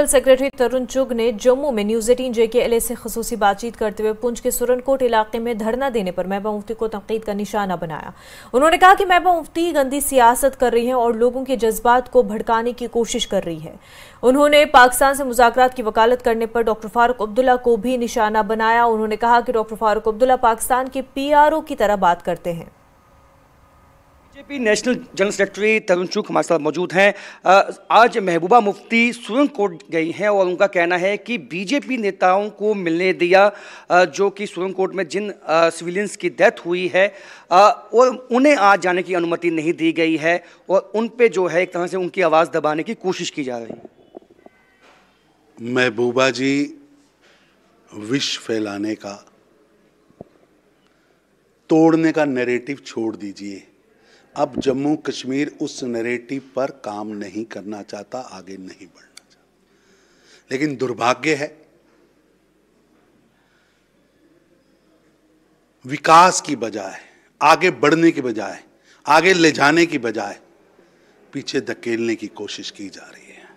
secretary तरुण चुग ने जम्मू में न्यूज एटीन जे के एल ए से खसूसी बातचीत करते हुए पुंछ के सुरनकोट इलाके में धरना देने पर महबा मुफ्ती को तनकीद का निशाना बनाया उन्होंने कहा कि महबा मुफ्ती गंदी सियासत कर रही है और लोगों के जज्बात को भड़काने की कोशिश कर रही है उन्होंने पाकिस्तान से मुजाकर की वकालत करने पर डॉक्टर फारूक अब्दुल्ला को भी निशाना बनाया उन्होंने कहा कि डॉक्टर फारूक अब्दुल्ला पाकिस्तान के पी आर ओ की तरह बात करते हैं BJP national general secretary Tarun Chugh हमारे साथ मौजूद हैं आज महबूबा मुफ्ती सुरंग कोर्ट गई हैं और उनका कहना है कि बीजेपी नेताओं को मिलने दिया जो कि सुरंग कोर्ट में जिन सिविलियंस की डेथ हुई है और उन्हें आज जाने की अनुमति नहीं दी गई है और उन पे जो है एक तरह से उनकी आवाज़ दबाने की कोशिश की जा रही है महबूबा जी विष फैलाने का तोड़ने का नेरेटिव छोड़ दीजिए अब जम्मू कश्मीर उस नरेटिव पर काम नहीं करना चाहता आगे नहीं बढ़ना चाहता लेकिन दुर्भाग्य है विकास की बजाय आगे बढ़ने की बजाय आगे ले जाने की बजाय पीछे धकेलने की कोशिश की जा रही है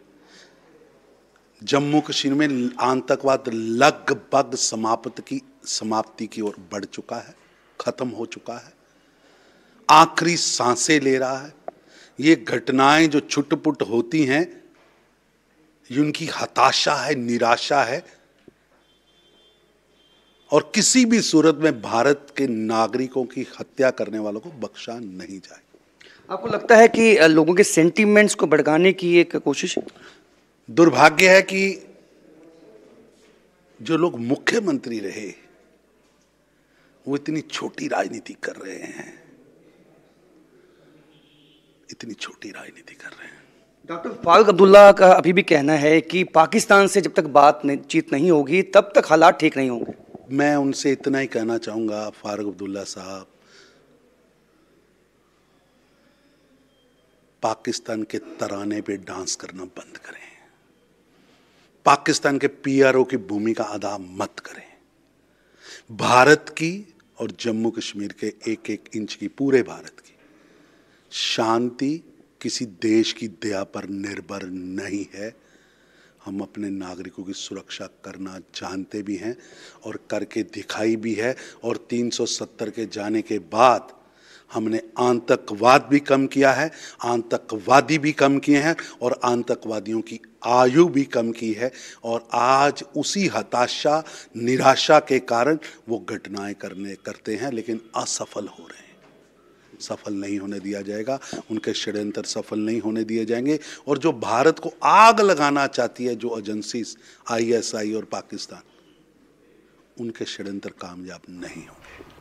जम्मू कश्मीर में आतंकवाद लगभग समाप्त की समाप्ति की ओर बढ़ चुका है खत्म हो चुका है आखिरी सांसें ले रहा है ये घटनाएं जो छुटपुट होती हैं ये उनकी हताशा है निराशा है और किसी भी सूरत में भारत के नागरिकों की हत्या करने वालों को बख्शा नहीं जाए आपको लगता है कि लोगों के सेंटीमेंट्स को भड़काने की एक कोशिश दुर्भाग्य है कि जो लोग मुख्यमंत्री रहे वो इतनी छोटी राजनीति कर रहे हैं कितनी छोटी राजनीति कर रहे हैं डॉक्टर फारूक अब्दुल्ला का अभी भी कहना है कि पाकिस्तान से जब तक बात चीत नहीं होगी तब तक हालात ठीक नहीं होंगे मैं उनसे इतना ही कहना चाहूंगा फारूक अब्दुल्ला साहब पाकिस्तान के तराने पे डांस करना बंद करें पाकिस्तान के पीआरओ की भूमिका अदा मत करें भारत की और जम्मू कश्मीर के एक एक इंच की पूरे भारत की शांति किसी देश की दया पर निर्भर नहीं है हम अपने नागरिकों की सुरक्षा करना जानते भी हैं और करके दिखाई भी है और 370 के जाने के बाद हमने आतंकवाद भी कम किया है आतंकवादी भी कम किए हैं और आतंकवादियों की आयु भी कम की है और आज उसी हताशा निराशा के कारण वो घटनाएं करने करते हैं लेकिन असफल हो रहे हैं सफल नहीं होने दिया जाएगा उनके षड्यंत्र सफल नहीं होने दिए जाएंगे और जो भारत को आग लगाना चाहती है जो एजेंसी आईएसआई और पाकिस्तान उनके षड्यंत्र कामयाब नहीं होंगे